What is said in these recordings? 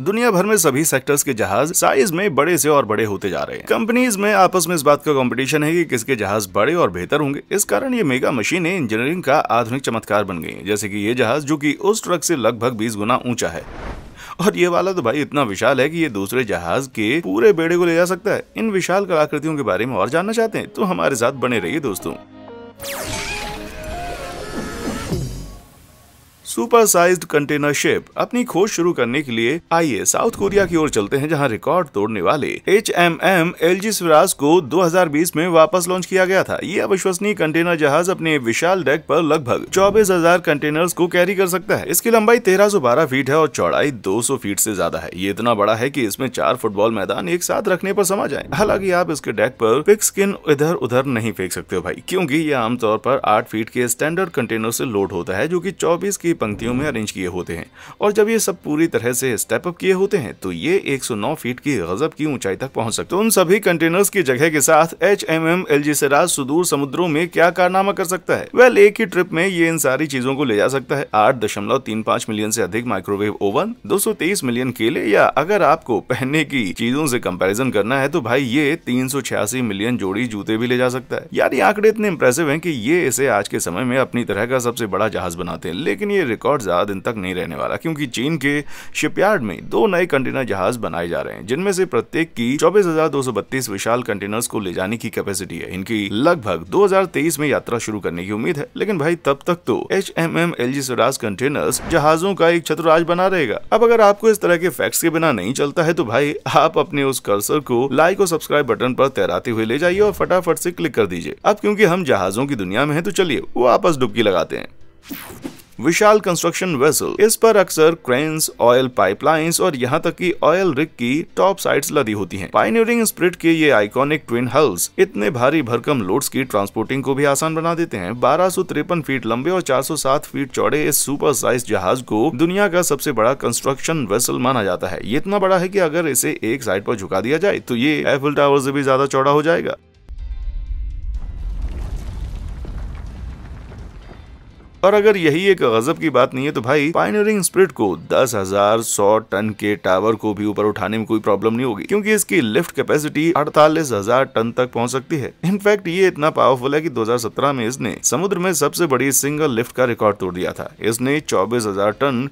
दुनिया भर में सभी सेक्टर्स के जहाज साइज में बड़े से और बड़े होते जा रहे हैं कंपनीज में आपस में इस बात का कंपटीशन है कि किसके जहाज बड़े और बेहतर होंगे इस कारण ये मेगा मशीनें इंजीनियरिंग का आधुनिक चमत्कार बन गई हैं जैसे कि ये जहाज जो कि उस ट्रक से लगभग 20 गुना ऊंचा है और ये वाला तो भाई इतना विशाल है की ये दूसरे जहाज के पूरे बेड़े को ले जा सकता है इन विशाल कलाकृतियों के बारे में और जानना चाहते हैं तो हमारे साथ बने रहिए दोस्तों सुपर साइज कंटेनर शिप अपनी खोज शुरू करने के लिए आइए साउथ कोरिया की ओर चलते हैं जहां रिकॉर्ड तोड़ने वाले H M M L G Swaraj को 2020 में वापस लॉन्च किया गया था ये अविश्वसनीय कंटेनर जहाज अपने विशाल डेक पर लगभग चौबीस हजार कंटेनर्स को कैरी कर सकता है इसकी लंबाई 1312 फीट है और चौड़ाई 200 फीट से ज्यादा है ये इतना बड़ा है कि इसमें चार फुटबॉल मैदान एक साथ रखने पर समा जाए हालांकि आप इसके डेक पर पिक स्किन इधर उधर नहीं फेंक सकते हो भाई क्योंकि ये आमतौर पर आठ फीट के स्टैंडर्ड कंटेनर से लोड होता है जो की चौबीस की पंक्तियों में अरेंज किए होते हैं और जब ये सब पूरी तरह से स्टेप अप किए होते हैं तो ये 109 फीट की गजब की ऊंचाई तक पहुंच सकते उन सभी कंटेनर्स की जगह के साथ H M M L G राज सुदूर समुद्रों में क्या कारनामा कर सकता है वेल एक ही ट्रिप में ये इन सारी चीजों को ले जा सकता है आठ दशमलव तीन पाँच मिलियन से अधिक माइक्रोवेव ओवन दो सौ तेईस मिलियन केले या अगर आपको पहनने की चीजों से कंपेरिजन करना है तो भाई ये तीन सौ छियासी मिलियन जोड़ी जूते भी ले जा सकता है यार ये आंकड़े इतने इम्प्रेसिव है की ये इसे आज के समय में अपनी तरह का सबसे बड़ा जहाज बनाते हैं लेकिन ये रिकॉर्ड ज़्यादा दिन तक नहीं रहने वाला क्योंकि चीन के शिपयार्ड में दो नए कंटेनर जहाज बनाए जा रहे हैं जिनमें से प्रत्येक की चौबीस विशाल कंटेनर्स को ले जाने की कैपेसिटी है इनकी लगभग 2023 में यात्रा शुरू करने की उम्मीद है लेकिन भाई तब तक तो H M M L G Swaraj containers जहाजों का एक छतराज बना रहेगा अब अगर आपको इस तरह के फैक्ट्स के बिना नहीं चलता है तो भाई आप अपने उस कर्सर को लाइक और सब्सक्राइब बटन पर तैराते हुए ले जाइए और फटाफट से क्लिक कर दीजिए अब क्योंकि हम जहाजों की दुनिया में है तो चलिए वो आपस डुबकी लगाते हैं विशाल कंस्ट्रक्शन वेसल इस पर अक्सर क्रेन्स ऑयल पाइपलाइंस और यहाँ तक की ऑयल रिक की टॉप साइड लदी होती हैं। पाइनियरिंग स्प्रिट के ये आइकॉनिक ट्विन हल्स इतने भारी भरकम लोड्स की ट्रांसपोर्टिंग को भी आसान बना देते हैं बारह फीट लंबे और चार फीट चौड़े इस सुपर साइज जहाज को दुनिया का सबसे बड़ा कंस्ट्रक्शन वेसल माना जाता है ये इतना बड़ा है की अगर इसे एक साइड पर झुका दिया जाए तो ये एफिल टावर से भी ज्यादा चौड़ा हो जाएगा और अगर यही एक गजब की बात नहीं है तो भाई पाइनियरिंग स्प्रिट को दस हजार सौ टन के टावर को भी ऊपर उठाने में कोई प्रॉब्लम नहीं होगी क्योंकि इसकी लिफ्ट कैपेसिटी अड़तालीस हजार टन तक पहुंच सकती है इनफैक्ट ये इतना पावरफुल है कि 2017 में इसने समुद्र में सबसे बड़ी सिंगल लिफ्ट का रिकॉर्ड तोड़ दिया था इसने चौबीस टन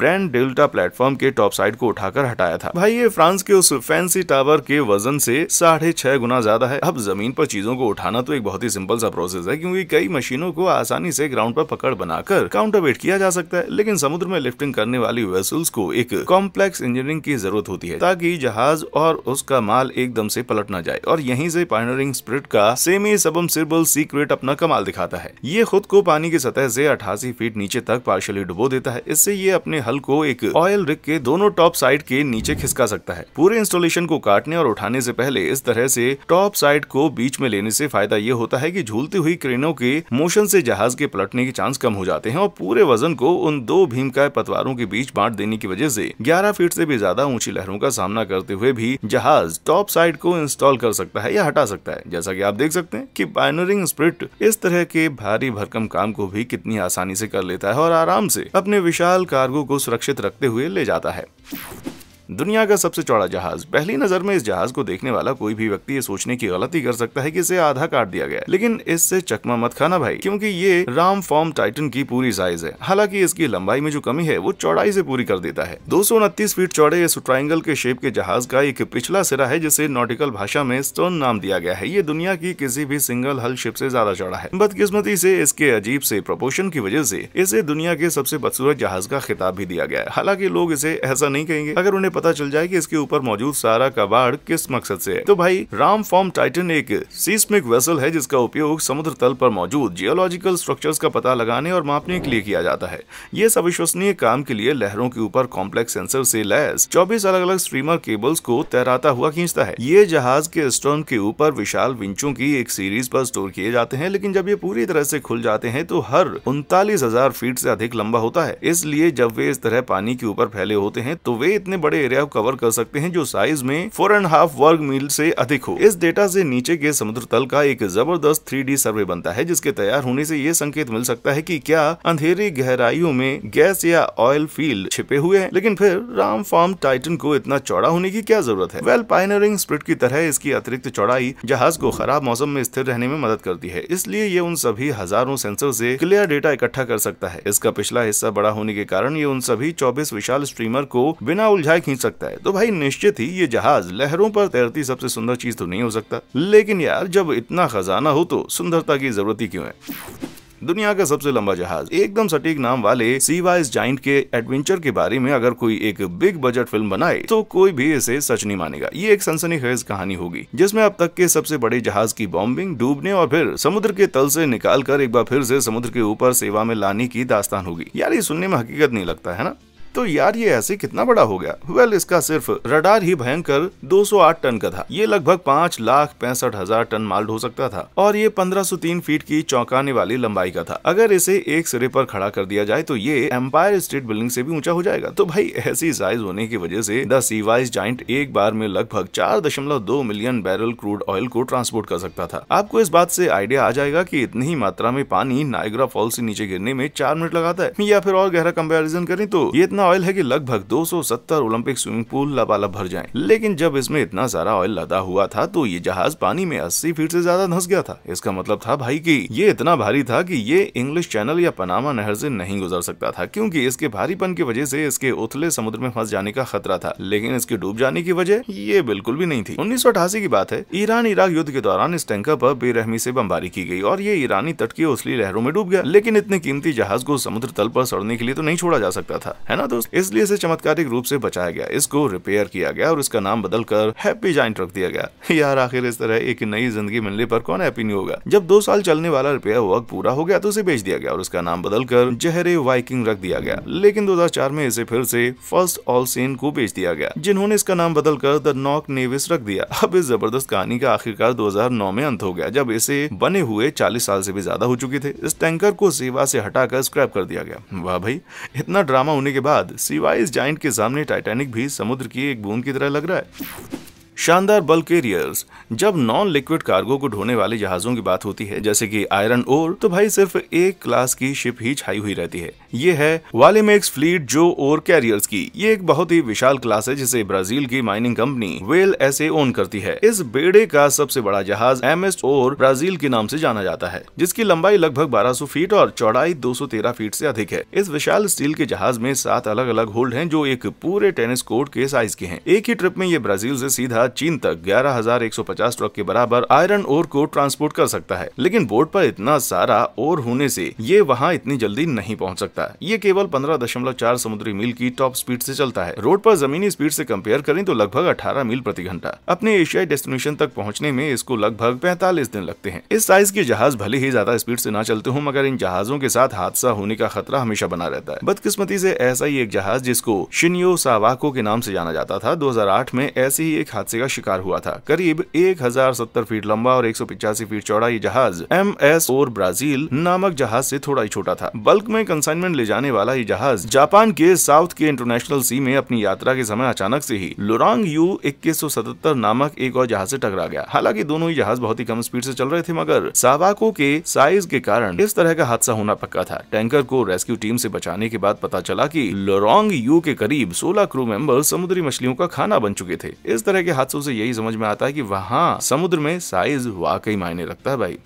ब्रांड डेल्टा प्लेटफॉर्म के टॉप साइड को उठाकर हटाया था भाई ये फ्रांस के उस फैंसी टावर के वजन से साढ़े छह गुना ज्यादा है अब जमीन पर चीजों को उठाना तो एक बहुत ही सिंपल सा प्रोसेस है क्योंकि कई मशीनों को आसानी से ग्राउंड पर पकड़ बनाकर काउंटरवेट किया जा सकता है लेकिन समुद्र में लिफ्टिंग करने वाली वेसल्स को एक कॉम्प्लेक्स इंजीनियरिंग की जरूरत होती है ताकि जहाज और उसका माल एकदम से पलट न जाए और यहीं से पाइनरिंग स्प्रिट का सेमी सबम सिर्बल सीक्रेट अपना कमाल दिखाता है ये खुद को पानी की सतह से अठासी फीट नीचे तक पार्शली डुबो देता है इससे ये अपने हल को एक ऑयल रिक के दोनों टॉप साइड के नीचे खिसका सकता है पूरे इंस्टॉलेशन को काटने और उठाने से पहले इस तरह से टॉप साइड को बीच में लेने से फायदा ये होता है कि झूलती हुई क्रेनों के मोशन से जहाज के पलटने के चांस कम कम हो जाते हैं और पूरे वजन को उन दो भीमकाय पतवारों के बीच बांट देने की वजह से 11 फीट से भी ज्यादा ऊंची लहरों का सामना करते हुए भी जहाज टॉप साइड को इंस्टॉल कर सकता है या हटा सकता है जैसा की आप देख सकते हैं की बाइनरिंग स्प्रिट इस तरह के भारी भरकम काम को भी कितनी आसानी से कर लेता है और आराम से अपने विशाल कार्गो को सुरक्षित रखते हुए ले जाता है दुनिया का सबसे चौड़ा जहाज पहली नज़र में इस जहाज को देखने वाला कोई भी व्यक्ति ये सोचने की गलती कर सकता है कि इसे आधा काट दिया गया लेकिन इससे चकमा मत खाना भाई क्योंकि ये राम फॉर्म टाइटन की पूरी साइज है हालांकि इसकी लंबाई में जो कमी है वो चौड़ाई से पूरी कर देता है दो फीट चौड़े इस ट्राइंगल के शेप के जहाज का एक पिछला सिरा है जिसे नोटिकल भाषा में स्टोन नाम दिया गया है ये दुनिया की किसी भी सिंगल हल शिप ऐसी ज्यादा चौड़ा है बदकिस्मती ऐसी इसके अजीब ऐसी प्रपोशन की वजह ऐसी इसे दुनिया के सबसे बदसूरत जहाज का खिताब भी दिया गया है हालांकि लोग इसे ऐसा नहीं कहेंगे अगर उन्हें पता चल जाए कि इसके ऊपर मौजूद सारा कबाड़ किस मकसद से है तो भाई राम फॉर्म टाइटन एक सीस्मिक वेसल है जिसका उपयोग समुद्र तल पर मौजूद जियोलॉजिकल स्ट्रक्चर्स का पता लगाने और मापने के लिए किया जाता है ये सब विश्वसनीय काम के लिए लहरों के ऊपर कॉम्प्लेक्स सेंसर से लैस चौबीस अलग अलग स्ट्रीमर केबल्स को तैराता हुआ खींचता है ये जहाज के स्टोन के ऊपर विशाल विंचों की एक सीरीज आरोप स्टोर किए जाते हैं लेकिन जब ये पूरी तरह ऐसी खुल जाते हैं तो हर उनतालीस फीट ऐसी अधिक लंबा होता है इसलिए जब वे इस तरह पानी के ऊपर फैले होते हैं तो वे इतने बड़े एरिया को कवर कर सकते हैं जो साइज में फोर एंड हाफ वर्ग मील से अधिक हो इस डेटा से नीचे के समुद्र तल का एक जबरदस्त थ्री सर्वे बनता है जिसके तैयार होने से ये संकेत मिल सकता है कि क्या अंधेरी गहराइयों में गैस या ऑयल फील्ड छिपे हुए हैं लेकिन फिर राम फार्म टाइटन को इतना चौड़ा होने की क्या जरूरत है वेल पाइनरिंग स्प्रिट की तरह इसकी अतिरिक्त चौड़ाई जहाज को खराब मौसम में स्थिर रहने में मदद करती है इसलिए ये उन सभी हजारों सेंसर से क्लियर डेटा इकट्ठा कर सकता है इसका पिछला हिस्सा बड़ा होने के कारण ये उन सभी चौबीस विशाल स्ट्रीमर को बिना उलझाए खींच सकता है तो भाई निश्चित ही ये जहाज लहरों पर तैरती सबसे सुंदर चीज तो नहीं हो सकता लेकिन यार जब इतना खजाना हो तो सुंदरता की जरूरत ही क्यों है दुनिया का सबसे लंबा जहाज एकदम सटीक नाम वाले सीवाइज जाइंट के एडवेंचर के बारे में अगर कोई एक बिग बजट फिल्म बनाए तो कोई भी इसे सच नहीं मानेगा ये एक सनसनी खेज कहानी होगी जिसमें अब तक के सबसे बड़े जहाज की बॉम्बिंग डूबने और फिर समुद्र के तल से निकाल कर एक बार फिर से समुद्र के ऊपर सेवा में लाने की दास्तान होगी यार ये सुनने में हकीकत नहीं लगता है ना तो यार ये ऐसे कितना बड़ा हो गया वेल well, इसका सिर्फ रडार ही भयंकर 208 टन का था ये लगभग पाँच लाख पैंसठ हजार टन माल ढो सकता था और ये 1503 फीट की चौंकाने वाली लंबाई का था अगर इसे एक सिरे पर खड़ा कर दिया जाए तो ये एम्पायर स्टेट बिल्डिंग से भी ऊंचा हो जाएगा तो भाई ऐसी साइज होने की वजह से द सीवाइज जाइंट एक बार में लगभग चार मिलियन बैरल क्रूड ऑयल को ट्रांसपोर्ट कर सकता था आपको इस बात से आइडिया आ जाएगा की इतनी ही मात्रा में पानी नाइग्रा फॉल से नीचे गिरने में चार मिनट लगाता है या फिर और गहरा कंपेरिजन करें तो ये इतना इतना ऑयल है कि लगभग 270 ओलंपिक स्विमिंग पूल लबालब भर जाएं। लेकिन जब इसमें इतना सारा ऑयल लदा हुआ था तो ये जहाज पानी में 80 फीट से ज्यादा धंस गया था इसका मतलब था भाई कि ये इतना भारी था कि ये इंग्लिश चैनल या पनामा नहर से नहीं गुजर सकता था क्यूँकी इसके भारीपन की वजह ऐसी इसके उथले समुद्र में फंस जाने का खतरा था लेकिन इसके डूब जाने की वजह ये बिल्कुल भी नहीं थी उन्नीस की बात है ईरान इराक युद्ध के दौरान इस टैंकर आरोप बेरहमी ऐसी बमबारी की गई और ये ईरानी तट की उथली लहरों में डूब गया लेकिन इतने कीमती जहाज को समुद्र तल पर सड़ने के लिए तो नहीं छोड़ा जा सकता था है ना दोस्त तो इसलिए इसे चमत्कारिक रूप से बचाया गया इसको रिपेयर किया गया और इसका नाम बदलकर हैप्पी जाइंट रख दिया गया यार आखिर इस तरह एक नई जिंदगी मिलने पर कौन हैप्पी नहीं होगा जब दो साल चलने वाला रिपेयर वर्क पूरा हो गया तो उसे बेच दिया गया और उसका नाम बदलकर जहरे वाइकिंग रख दिया गया लेकिन दो में इसे फिर से फर्स्ट ऑल सेन को बेच दिया गया जिन्होंने इसका नाम बदलकर द नॉक नेविस रख दिया अब इस जबरदस्त कहानी का आखिरकार दो में अंत हो गया जब इसे बने हुए चालीस साल से भी ज्यादा हो चुके थे इस टैंकर को सेवा से हटाकर स्क्रैप कर दिया गया वाह भाई इतना ड्रामा होने के बाद बाद सीवाइस जाइंट के सामने टाइटैनिक भी समुद्र की एक बूंद की तरह लग रहा है शानदार बल्क कैरियर्स जब नॉन लिक्विड कार्गो को ढोने वाले जहाजों की बात होती है जैसे कि आयरन ओर तो भाई सिर्फ एक क्लास की शिप ही छाई हुई रहती है ये है वाले मेक्स फ्लीट जो ओर कैरियर्स की ये एक बहुत ही विशाल क्लास है जिसे ब्राजील की mining company Vale S own करती है इस बेड़े का सबसे बड़ा जहाज एम एस ओर ब्राजील के नाम से जाना जाता है जिसकी लंबाई लगभग 1200 फीट और चौड़ाई 213 फीट से अधिक है इस विशाल स्टील के जहाज में सात अलग अलग होल्ड हैं जो एक पूरे टेनिस कोर्ट के साइज के हैं एक ही ट्रिप में ये ब्राजील से सीधा चीन तक 11,150 ट्रक के बराबर आयरन ओर को ट्रांसपोर्ट कर सकता है लेकिन बोर्ड पर इतना सारा ओर होने से ये वहाँ इतनी जल्दी नहीं पहुँच सकता ये केवल पंद्रह समुद्री मील की टॉप स्पीड से चलता है रोड पर जमीनी स्पीड से कंपेयर करें तो लगभग 18 मील प्रति घंटा अपने एशियाई डेस्टिनेशन तक पहुँचने में इसको लगभग पैंतालीस दिन लगते हैं इस साइज के जहाज भले ही ज्यादा स्पीड ऐसी न चलते हूँ मगर इन जहाजों के साथ हादसा होने का खतरा हमेशा बना रहता है बदकिस्मती ऐसी ऐसा ही एक जहाज जिसको शिनियो सावाको के नाम से जाना जाता था 2008 में ऐसे ही एक हादसा हादसे का शिकार हुआ था करीब एक फीट लंबा और एक फीट चौड़ा ये जहाज एम एस और ब्राजील नामक जहाज से थोड़ा ही छोटा था बल्क में कंसाइनमेंट ले जाने वाला ये जहाज जापान के साउथ के इंटरनेशनल सी में अपनी यात्रा के समय अचानक से ही लोरांग यू इक्कीस नामक एक और जहाज से टकरा गया हालांकि दोनों ही जहाज बहुत ही कम स्पीड से चल रहे थे मगर सावाको के साइज के कारण इस तरह का हादसा होना पक्का था टैंकर को रेस्क्यू टीम से बचाने के बाद पता चला कि लोरोंग यू के करीब सोलह क्रू मेंबर समुद्री मछलियों का खाना बन चुके थे इस तरह के हादसों से यही समझ में आता है कि वहाँ समुद्र में साइज वाकई मायने रखता है भाई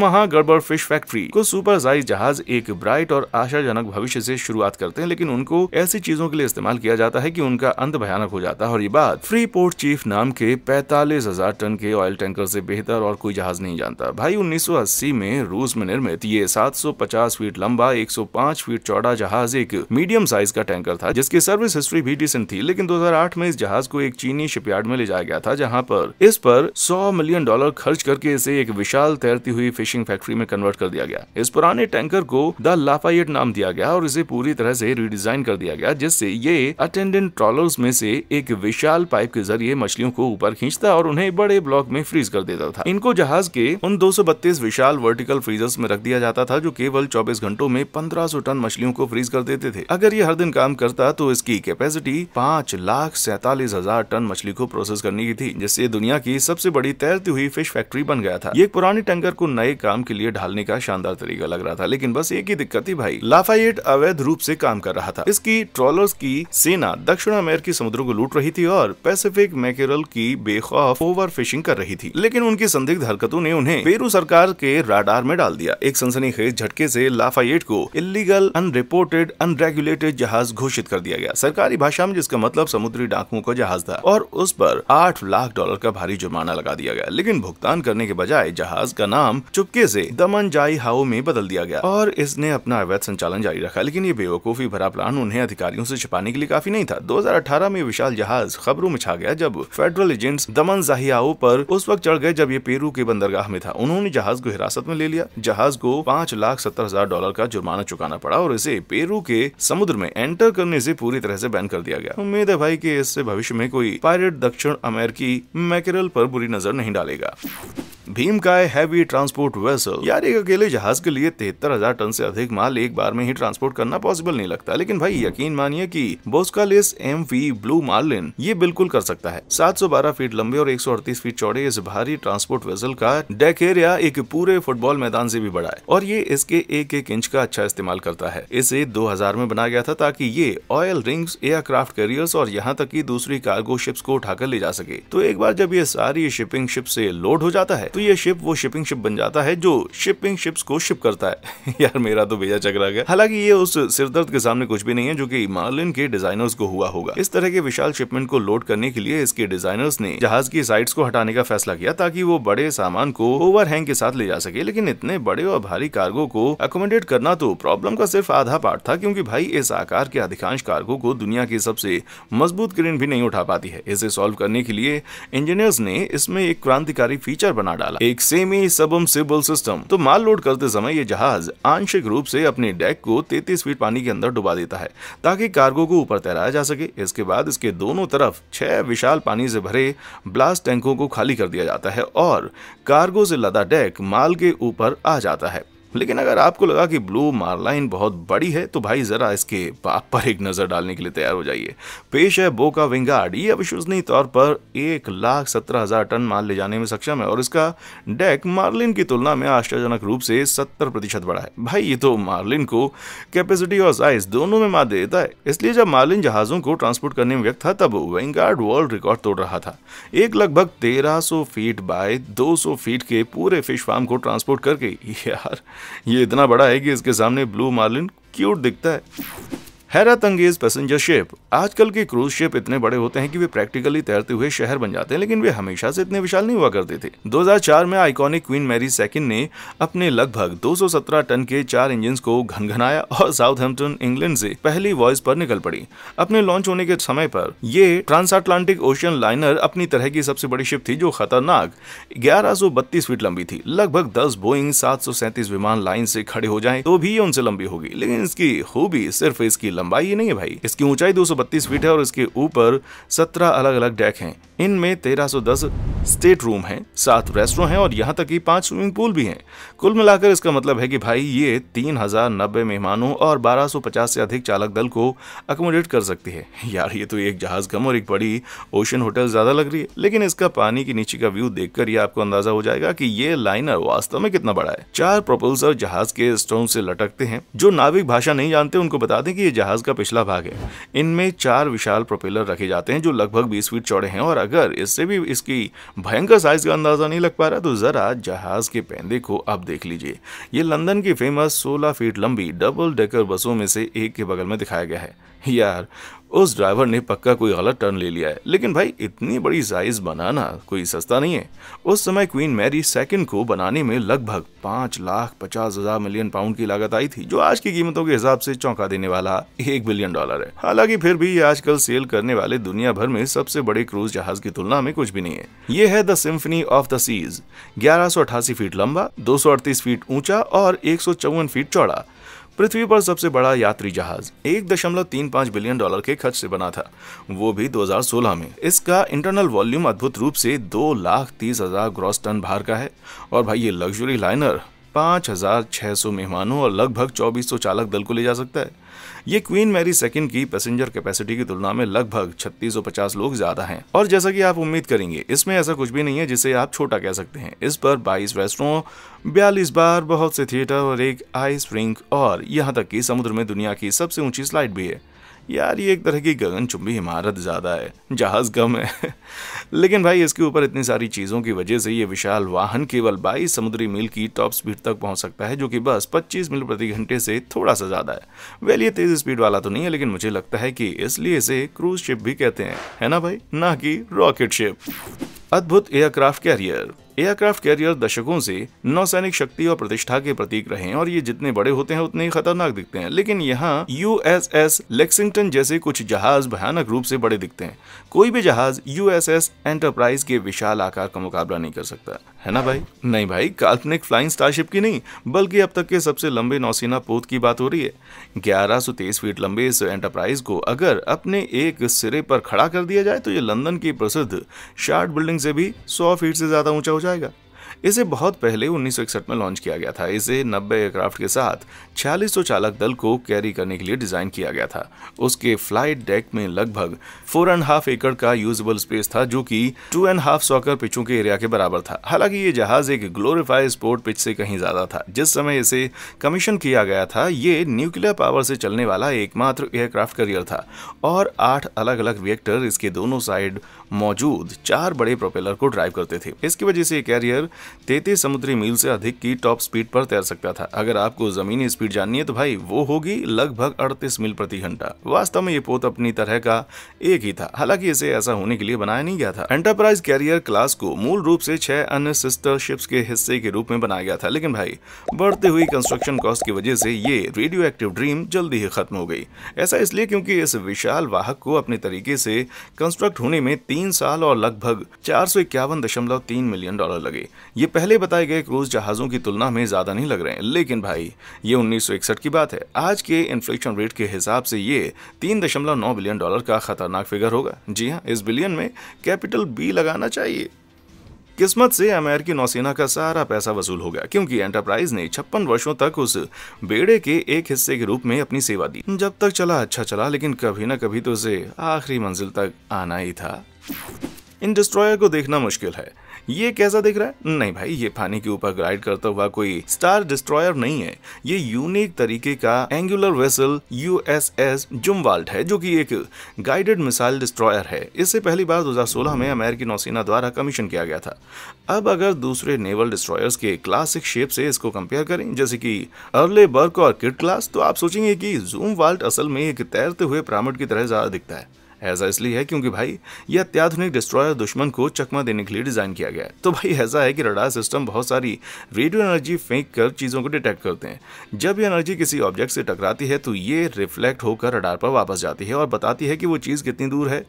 महागड़बड़ फिश फैक्ट्री को सुपर साइज जहाज एक ब्राइट और आशाजनक भविष्य से शुरुआत करते हैं लेकिन उनको ऐसी चीजों के लिए इस्तेमाल किया जाता है कि उनका अंत भयानक हो जाता है और ये बात फ्री पोर्ट चीफ नाम के पैतालीस हजार टन के ऑयल टैंकर से बेहतर और कोई जहाज नहीं जानता भाई उन्नीस में रूस में निर्मित ये सात फीट लंबा एक फीट चौड़ा जहाज एक मीडियम साइज का टैंकर था जिसकी सर्विस हिस्ट्री भी डिसेंट थी लेकिन दो में इस जहाज को एक चीनी शिपयार्ड में में ले जाया गया था जहां पर इस पर 100 मिलियन डॉलर खर्च करके इसे एक विशाल तैरती हुई फिशिंग फैक्ट्री में कन्वर्ट कर दिया गया इस पुराने टैंकर को द लाफाइट नाम दिया गया और इसे पूरी तरह से रिडिजाइन कर दिया गया जिससे ये अटेंडेंट ट्रॉलर में से एक विशाल पाइप के जरिए मछलियों को ऊपर खींचता और उन्हें बड़े ब्लॉक में फ्रीज कर देता था इनको जहाज के उन दो विशाल वर्टिकल फ्रीजर्स में रख दिया जाता था जो केवल चौबीस घंटों में पंद्रह टन मछलियों को फ्रीज कर देते थे अगर ये हर दिन काम करता तो इसकी कैपेसिटी पाँच लाख सैतालीस हजार टन मछली को प्रोसेस प्रोसेस करनी की थी जिससे दुनिया की सबसे बड़ी तैरती हुई फिश फैक्ट्री बन गया था ये एक पुरानी टैंकर को नए काम के लिए ढालने का शानदार तरीका लग रहा था लेकिन बस एक ही दिक्कत थी भाई लाफाइट अवैध रूप से काम कर रहा था इसकी ट्रॉलर की सेना दक्षिण अमेरिकी समुद्रों को लूट रही थी और पैसिफिक मैकेरल की बेखौफ ओवर फिशिंग कर रही थी लेकिन उनकी संदिग्ध हरकतों ने उन्हें पेरू सरकार के राडार में डाल दिया एक सनसनीखेज झटके से लाफाइट को इलीगल अनरिपोर्टेड अनरेगुलेटेड जहाज घोषित कर दिया गया सरकारी भाषा में जिसका मतलब समुद्री डाकुओं का जहाज था और उस पर पर 8 लाख डॉलर का भारी जुर्माना लगा दिया गया लेकिन भुगतान करने के बजाय जहाज का नाम चुपके से दमन जाई हाउ में बदल दिया गया और इसने अपना अवैध संचालन जारी रखा लेकिन ये बेवकूफी भरा प्लान उन्हें अधिकारियों से छिपाने के लिए काफी नहीं था 2018 में विशाल जहाज खबरों में छा गया जब फेडरल एजेंट्स दमन जाहियाओ पर उस वक्त चढ़ गए जब ये पेरू के बंदरगाह में था उन्होंने जहाज को हिरासत में ले लिया जहाज को पाँच लाख सत्तर हजार डॉलर का जुर्माना चुकाना पड़ा और इसे पेरू के समुद्र में एंटर करने से पूरी तरह से बैन कर दिया गया उम्मीद है भाई की इससे भविष्य में कोई पायरेट दक्षिण दक्षिण अमेरिकी मैकेरल पर बुरी नजर नहीं डालेगा भीम का हैवी ट्रांसपोर्ट वेसल यार एक अकेले जहाज के लिए तिहत्तर हजार टन से अधिक माल एक बार में ही ट्रांसपोर्ट करना पॉसिबल नहीं लगता लेकिन भाई यकीन मानिए कि Boskalis M V Blue Marlin ये बिल्कुल कर सकता है 712 फीट लंबे और 138 फीट चौड़े इस भारी ट्रांसपोर्ट वेसल का डेक एरिया एक पूरे फुटबॉल मैदान से भी बड़ा है और ये इसके एक एक इंच का अच्छा इस्तेमाल करता है इसे दो में बनाया गया था ताकि ये ऑयल रिंग्स एयरक्राफ्ट कैरियर्स और यहाँ तक की दूसरी कार्गो शिप्स को उठाकर ले जा सके तो एक बार जब ये सारी शिपिंग शिप से लोड हो जाता है तो ये शिप वो शिपिंग शिप बन जाता है जो शिपिंग शिप्स को शिप करता है यार मेरा तो भेजा चकरा गया हालांकि ये उस सिरदर्द के सामने कुछ भी नहीं है जो की मार्लिन के डिजाइनर्स को हुआ होगा इस तरह के विशाल शिपमेंट को लोड करने के लिए इसके डिजाइनर्स ने जहाज की साइड को हटाने का फैसला किया ताकि वो बड़े सामान को ओवर के साथ ले जा सके लेकिन इतने बड़े और भारी कार्गो को अकोमोडेट करना तो प्रॉब्लम का सिर्फ आधा पार्ट था क्योंकि भाई इस आकार के अधिकांश कार्गो को दुनिया की सबसे मजबूत क्रेन भी नहीं उठा पाती है इसे सॉल्व करने के लिए इंजीनियर्स ने इसमें एक क्रांतिकारी फीचर बना डाला एक सेमी सबम सिबल सिस्टम तो माल लोड करते समय ये जहाज आंशिक रूप से अपने डेक को 33 फीट पानी के अंदर डुबा देता है ताकि कार्गो को ऊपर तैराया जा सके इसके बाद इसके दोनों तरफ छह विशाल पानी से भरे ब्लास्ट टैंकों को खाली कर दिया जाता है और कार्गो से लदा डेक माल के ऊपर आ जाता है लेकिन अगर आपको लगा कि ब्लू मारलाइन बहुत बड़ी है तो भाई ज़रा इसके बाप पर एक नज़र डालने के लिए तैयार हो जाइए पेश है बोका विंगार्ड ये अविश्वसनीय तौर पर एक लाख सत्रह हज़ार टन माल ले जाने में सक्षम है और इसका डेक मार्लिन की तुलना में आश्चर्यजनक रूप से सत्तर प्रतिशत बड़ा है भाई ये तो मार्लिन को कैपेसिटी और साइज दोनों में मात देता है इसलिए जब मार्लिन जहाज़ों को ट्रांसपोर्ट करने में व्यक्त था तब विंगार्ड वर्ल्ड रिकॉर्ड तोड़ रहा था एक लगभग तेरह फीट बाय दो फीट के पूरे फिश फार्म को ट्रांसपोर्ट करके यार ये इतना बड़ा है कि इसके सामने ब्लू मार्लिन क्यूट दिखता है हैरत अंगेज पैसेंजर शिप आजकल के क्रूज शिप इतने बड़े होते हैं कि वे प्रैक्टिकली तैरते हुए शहर बन जाते हैं लेकिन वे हमेशा से इतने विशाल नहीं हुआ करते थे 2004 में आइकॉनिक क्वीन मैरी सेकंड ने अपने लगभग 217 टन के चार इंजन को घनघनाया और हेम्पटन इंग्लैंड से पहली वॉयस पर निकल पड़ी अपने लॉन्च होने के समय पर ये ट्रांस अटलांटिक लाइनर अपनी तरह की सबसे बड़ी शिप थी जो खतरनाक ग्यारह फीट लंबी थी लगभग दस बोइंग सात विमान लाइन से खड़े हो जाए तो भी ये उनसे लंबी होगी लेकिन इसकी खूबी सिर्फ इसकी लंबाई ही नहीं है भाई इसकी ऊंचाई 232 फीट है और इसके ऊपर 17 अलग अलग डेक हैं इनमें 1310 स्टेट रूम हैं सात रेस्टोरेंट हैं और यहाँ तक कि पांच स्विमिंग पूल भी हैं कुल मिलाकर इसका मतलब है कि भाई ये तीन मेहमानों और बारह से अधिक चालक दल को अकोमोडेट कर सकती है यार ये तो एक जहाज कम और एक बड़ी ओशन होटल ज्यादा लग रही है लेकिन इसका पानी के नीचे का व्यू देख कर आपको अंदाजा हो जाएगा कि ये लाइनर वास्तव में कितना बड़ा है चार प्रोपल्सर जहाज के स्टोन से लटकते हैं जो नाविक भाषा नहीं जानते उनको बता दें कि ये जहाज का पिछला भाग है इनमें चार विशाल प्रोपेलर रखे जाते हैं जो लगभग बीस फीट चौड़े हैं और अगर इससे भी इसकी भयंकर साइज का अंदाजा नहीं लग पा रहा तो ज़रा जहाज के पैंदे को आप देख लीजिए ये लंदन की फेमस सोलह फीट लंबी डबल डेकर बसों में से एक के बगल में दिखाया गया है यार उस ड्राइवर ने पक्का कोई गलत टर्न ले लिया है लेकिन भाई इतनी बड़ी साइज बनाना कोई सस्ता नहीं है उस समय क्वीन मैरी सेकंड को बनाने में लगभग पांच लाख पचास हजार मिलियन पाउंड की लागत आई थी जो आज की कीमतों के हिसाब से चौंका देने वाला एक बिलियन डॉलर है हालांकि फिर भी ये आजकल सेल करने वाले दुनिया भर में सबसे बड़े क्रूज जहाज की तुलना में कुछ भी नहीं है ये है the Symphony of the Seas ग्यारह फीट लंबा दो फीट ऊंचा और एक फीट चौड़ा पृथ्वी पर सबसे बड़ा यात्री जहाज एक दशमलव तीन पाँच बिलियन डॉलर के खर्च से बना था वो भी 2016 में इसका इंटरनल वॉल्यूम अद्भुत रूप से दो लाख तीस हजार ग्रॉस टन भार का है और भाई ये लग्जरी लाइनर पाँच हज़ार छः सौ मेहमानों और लगभग चौबीस सौ चालक दल को ले जा सकता है ये क्वीन मैरी सेकंड की पैसेंजर कैपेसिटी की तुलना में लगभग 3650 लोग ज्यादा हैं और जैसा कि आप उम्मीद करेंगे इसमें ऐसा कुछ भी नहीं है जिसे आप छोटा कह सकते हैं इस पर 22 रेस्टोरों बयालीस बार बहुत से थिएटर और एक आइस रिंक और यहाँ तक कि समुद्र में दुनिया की सबसे ऊंची स्लाइड भी है यार ये एक तरह की गगनचुंबी इमारत ज़्यादा है जहाज़ कम है लेकिन भाई इसके ऊपर इतनी सारी चीज़ों की वजह से ये विशाल वाहन केवल बाईस समुद्री मील की टॉप स्पीड तक पहुंच सकता है जो कि बस 25 मील प्रति घंटे से थोड़ा सा ज़्यादा है वेल ये तेज़ स्पीड वाला तो नहीं है लेकिन मुझे लगता है कि इसलिए इसे क्रूज शिप भी कहते हैं है ना भाई ना कि रॉकेट शिप अद्भुत एयरक्राफ्ट कैरियर एयरक्राफ्ट कैरियर दशकों से नौसैनिक शक्ति और प्रतिष्ठा के प्रतीक रहे और ये जितने बड़े होते हैं उतने ही खतरनाक दिखते हैं लेकिन यहाँ यूएसएस लेक्सिंगटन जैसे कुछ जहाज भयानक रूप से बड़े दिखते हैं कोई भी जहाज यूएसएस एंटरप्राइज के विशाल आकार का मुकाबला नहीं कर सकता है ना भाई नहीं भाई काल्पनिक फ्लाइंग स्टारशिप की नहीं बल्कि अब तक के सबसे लंबे नौसेना पोत की बात हो रही है ग्यारह सौ तेईस फीट लंबे इस एंटरप्राइज को अगर अपने एक सिरे पर खड़ा कर दिया जाए तो ये लंदन की प्रसिद्ध शार्ट बिल्डिंग से भी सौ फीट से ज़्यादा ऊंचा हो जाएगा इसे बहुत पहले 1961 में लॉन्च किया गया था इसे 90 एयरक्राफ्ट के साथ 4600 चालक दल को कैरी करने के लिए डिजाइन किया गया था उसके फ्लाइट डेक में लगभग फोर एंड हाफ एकड़ का यूजेबल स्पेस था जो कि टू एंड हाफ सॉकर पिचों के एरिया के बराबर था हालांकि ये जहाज एक ग्लोरीफाइड स्पोर्ट पिच से कहीं ज्यादा था जिस समय इसे कमीशन किया गया था ये न्यूक्लियर पावर से चलने वाला एकमात्र एयरक्राफ्ट करियर था और आठ अलग अलग रिएक्टर इसके दोनों साइड मौजूद चार बड़े प्रोपेलर को ड्राइव करते थे इसकी वजह से कैरियर तैतीस समुद्री मील से अधिक की टॉप स्पीड पर तैर सकता था अगर आपको ज़मीनी स्पीड जाननी है तो भाई वो होगी लगभग अड़तीस मील प्रति घंटा वास्तव में ये पोत अपनी तरह का एक ही था हालांकि इसे ऐसा होने के लिए बनाया नहीं गया था एंटरप्राइज कैरियर क्लास को मूल रूप से छह अन्य सिस्टर शिप्स के हिस्से के रूप में बनाया गया था लेकिन भाई बढ़ते हुई कंस्ट्रक्शन कॉस्ट की वजह से ये रेडियो एक्टिव ड्रीम जल्दी ही खत्म हो गई ऐसा इसलिए क्योंकि इस विशाल वाहक को अपने तरीके से कंस्ट्रक्ट होने में तीन साल और लगभग चार मिलियन डॉलर लगे ये पहले बताए गए क्रूज जहाज़ों की तुलना में ज़्यादा नहीं लग रहे हैं लेकिन भाई ये 1961 की बात है आज के इन्फ्लेशन रेट के हिसाब से ये 3.9 बिलियन डॉलर का खतरनाक फिगर होगा जी हाँ इस बिलियन में कैपिटल बी लगाना चाहिए किस्मत से अमेरिकी नौसेना का सारा पैसा वसूल हो गया क्योंकि एंटरप्राइज ने छप्पन वर्षों तक उस बेड़े के एक हिस्से के रूप में अपनी सेवा दी जब तक चला अच्छा चला लेकिन कभी ना कभी तो उसे आखिरी मंजिल तक आना ही था इन डिस्ट्रॉयर को देखना मुश्किल है ये कैसा दिख रहा है नहीं भाई ये पानी के ऊपर ग्लाइड करता हुआ कोई स्टार डिस्ट्रॉयर नहीं है ये यूनिक तरीके का एंगुलर वेसल यूएसएस जुमवाल्ट है जो कि एक गाइडेड मिसाइल डिस्ट्रॉयर है इससे पहली बार 2016 में अमेरिकी नौसेना द्वारा कमीशन किया गया था अब अगर दूसरे नेवल डिस्ट्रॉयर्स के क्लासिक शेप से इसको कंपेयर करें जैसे कि अर्ले बर्क और किट क्लास तो आप सोचेंगे कि जूम वाल्ट असल में एक तैरते हुए प्रामड की तरह ज़्यादा दिखता है ऐसा इसलिए है क्योंकि भाई यह अत्याधुनिक डिस्ट्रॉयर दुश्मन को चकमा देने के लिए डिज़ाइन किया गया है तो भाई ऐसा है कि रडार सिस्टम बहुत सारी रेडियो एनर्जी फेंक कर चीज़ों को डिटेक्ट करते हैं जब यह एनर्जी किसी ऑब्जेक्ट से टकराती है तो ये रिफ्लेक्ट होकर रडार पर वापस जाती है और बताती है कि वो चीज़ कितनी दूर है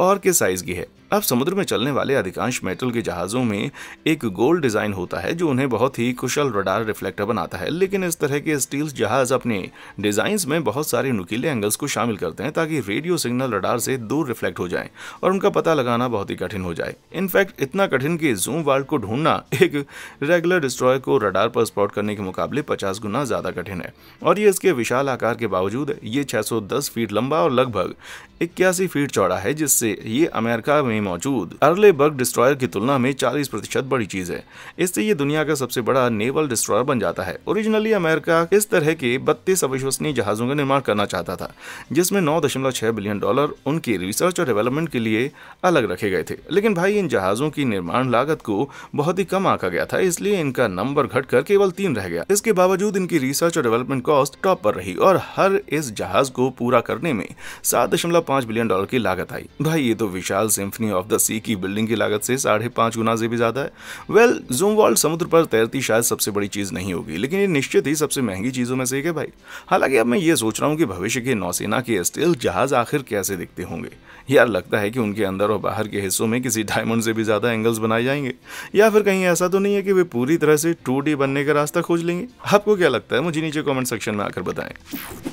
और किस साइज़ की है अब समुद्र में चलने वाले अधिकांश मेटल के जहाज़ों में एक गोल डिज़ाइन होता है जो उन्हें बहुत ही कुशल रडार रिफ्लेक्टर बनाता है लेकिन इस तरह के स्टील जहाज़ अपने डिज़ाइंस में बहुत सारे नुकीले एंगल्स को शामिल करते हैं ताकि रेडियो सिग्नल रडार से दूर रिफ्लेक्ट हो जाए और उनका पता लगाना बहुत ही कठिन हो जाए इनफैक्ट इतना कठिन कि जूम वाल्ट को ढूंढना एक रेगुलर डिस्ट्रॉय को रडार पर स्पॉट करने के मुकाबले पचास गुना ज़्यादा कठिन है और ये इसके विशाल आकार के बावजूद ये 610 फीट लंबा और लगभग इक्यासी फीट चौड़ा है जिससे ये अमेरिका में मौजूद अर्ले बर्ग डिस्ट्रॉयर की तुलना में 40 प्रतिशत बड़ी चीज है इससे ये दुनिया का सबसे बड़ा नेवल डिस्ट्रॉयर बन जाता है ओरिजिनली अमेरिका इस तरह के बत्तीस अविश्वसनीय जहाजों का निर्माण करना चाहता था जिसमें नौ बिलियन डॉलर उनके रिसर्च और डेवलपमेंट के लिए अलग रखे गए थे लेकिन भाई इन जहाजों की निर्माण लागत को बहुत ही कम आका गया था इसलिए इनका नंबर घटकर केवल तीन रह गया इसके बावजूद इनकी रिसर्च और डेवलपमेंट कॉस्ट टॉप पर रही और हर इस जहाज को पूरा करने में सात दशमलव पांच बिलियन डॉलर की लागत आई भाई ये तो विशाल सिम्फनी ऑफ द सी की बिल्डिंग की लागत से साढ़े पांच गुना से भी ज्यादा है वेल well, जूम वॉल समुद्र पर तैरती शायद सबसे बड़ी चीज नहीं होगी लेकिन ये निश्चित ही सबसे महंगी चीजों में से एक है भाई हालांकि अब मैं ये सोच रहा हूँ कि भविष्य के नौसेना के स्टील जहाज आखिर कैसे दिखते होंगे यार लगता है कि उनके अंदर और बाहर के हिस्सों में किसी डायमंड से भी ज्यादा एंगल्स बनाए जाएंगे या फिर कहीं ऐसा तो नहीं है कि वे पूरी तरह से टू बनने का रास्ता खोज लेंगे आपको क्या लगता है मुझे नीचे कमेंट सेक्शन में आकर बताएं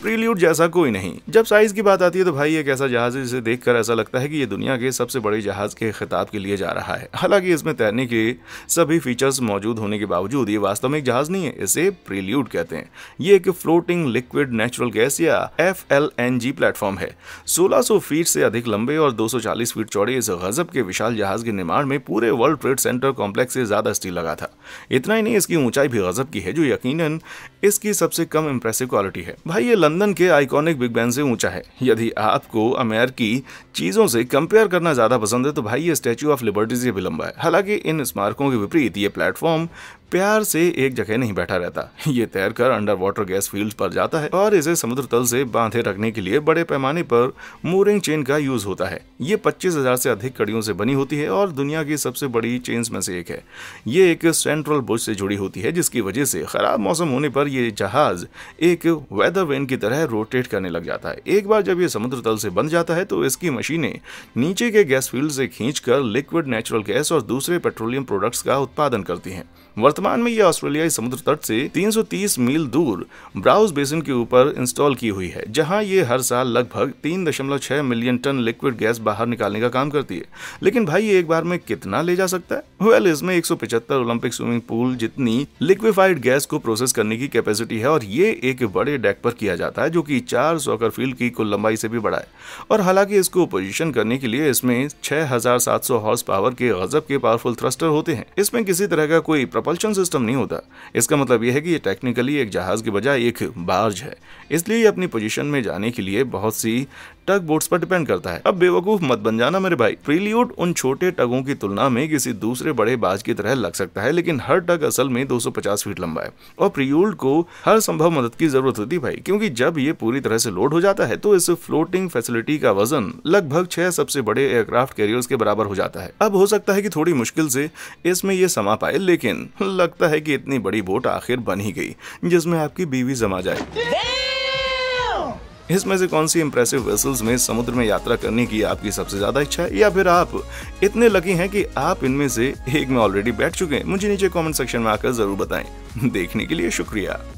प्रील्यूड जैसा कोई नहीं जब साइज की बात आती है तो भाई एक ऐसा सा जहाज़ है जिसे देखकर ऐसा लगता है कि ये दुनिया के सबसे बड़े जहाज़ के खिताब के लिए जा रहा है हालांकि इसमें तैरने के सभी फीचर्स मौजूद होने के बावजूद ये वास्तव में एक जहाज़ नहीं है इसे प्रील्यूड कहते हैं ये एक फ्लोटिंग लिक्विड नेचुरल गैस या F L N G platform है 1600 फीट से अधिक लंबे और 240 फीट चौड़े इस गजब के विशाल जहाज के निर्माण में पूरे वर्ल्ड ट्रेड सेंटर कॉम्प्लेक्स से ज्यादा स्टील लगा था इतना ही नहीं इसकी ऊंचाई भी गजब की है जो यकीन इसकी सबसे कम इंप्रेसिव क्वालिटी है भाई ये लंदन के आइकॉनिक बिग बैन से ऊंचा है यदि आपको अमेर की चीज़ों से कंपेयर करना ज़्यादा पसंद है तो भाई ये स्टैचू ऑफ लिबर्टी से भी लंबा है हालांकि इन स्मारकों के विपरीत ये प्लेटफॉर्म प्यार से एक जगह नहीं बैठा रहता ये तैरकर अंडर वाटर गैस फील्ड पर जाता है और इसे समुद्र तल से बांधे रखने के लिए बड़े पैमाने पर मूरिंग चेन का यूज होता है ये पच्चीस हजार से अधिक कड़ियों से बनी होती है और दुनिया की सबसे बड़ी चेन्स में से एक है ये एक सेंट्रल बुश से जुड़ी होती है जिसकी वजह से खराब मौसम होने पर यह जहाज एक वेदर वेन की तरह रोटेट करने लग जाता है एक बार जब यह समुद्र तल से बन जाता है तो इसकी मशीनें नीचे के गैस फील्ड से खींचकर लिक्विड नेचुरल गैस और दूसरे पेट्रोलियम प्रोडक्ट्स का उत्पादन करती हैं वर्तमान में यह ऑस्ट्रेलियाई समुद्र तट से 330 मील दूर ब्राउज बेसिन के ऊपर इंस्टॉल की हुई है जहां ये हर साल लगभग 3.6 मिलियन टन लिक्विड गैस बाहर निकालने का काम करती है लेकिन भाई ये एक बार में कितना ले जा सकता है वेल well, इसमें एक ओलंपिक स्विमिंग पूल जितनी लिक्विफाइड गैस को प्रोसेस करने की कैपेसिटी है और ये एक बड़े डेक पर किया जाता है जो की चार सॉकर फील्ड की कुल लंबाई से भी बड़ा है और हालांकि इसको पोजिशन करने के लिए इसमें छह हॉर्स पावर के गजब के पावरफुल थ्रस्टर होते हैं इसमें किसी तरह का कोई प्रपल्शन सिस्टम नहीं होता इसका मतलब यह है कि ये टेक्निकली एक जहाज़ के बजाय एक बार्ज है इसलिए ये अपनी पोजीशन में जाने के लिए बहुत सी टग बोट्स पर डिपेंड करता है अब बेवकूफ मत बन जाना मेरे भाई प्रील्यूड उन छोटे टगों की तुलना में किसी दूसरे बड़े बाज की तरह लग सकता है लेकिन हर टग असल में 250 फीट लंबा है और प्रियोल्ड को हर संभव मदद की जरूरत होती भाई क्योंकि जब ये पूरी तरह से लोड हो जाता है तो इस फ्लोटिंग फैसिलिटी का वजन लगभग छह सबसे बड़े एयरक्राफ्ट कैरियर के बराबर हो जाता है अब हो सकता है की थोड़ी मुश्किल से इसमें ये समा पाए लेकिन लगता है की इतनी बड़ी बोट आखिर बन ही गई जिसमे आपकी बीवी जमा जाए इसमें से कौन सी इंप्रेसिव वेसल्स में समुद्र में यात्रा करने की आपकी सबसे ज्यादा इच्छा है या फिर आप इतने लकी हैं कि आप इनमें से एक में ऑलरेडी बैठ चुके हैं मुझे नीचे कमेंट सेक्शन में आकर जरूर बताएं देखने के लिए शुक्रिया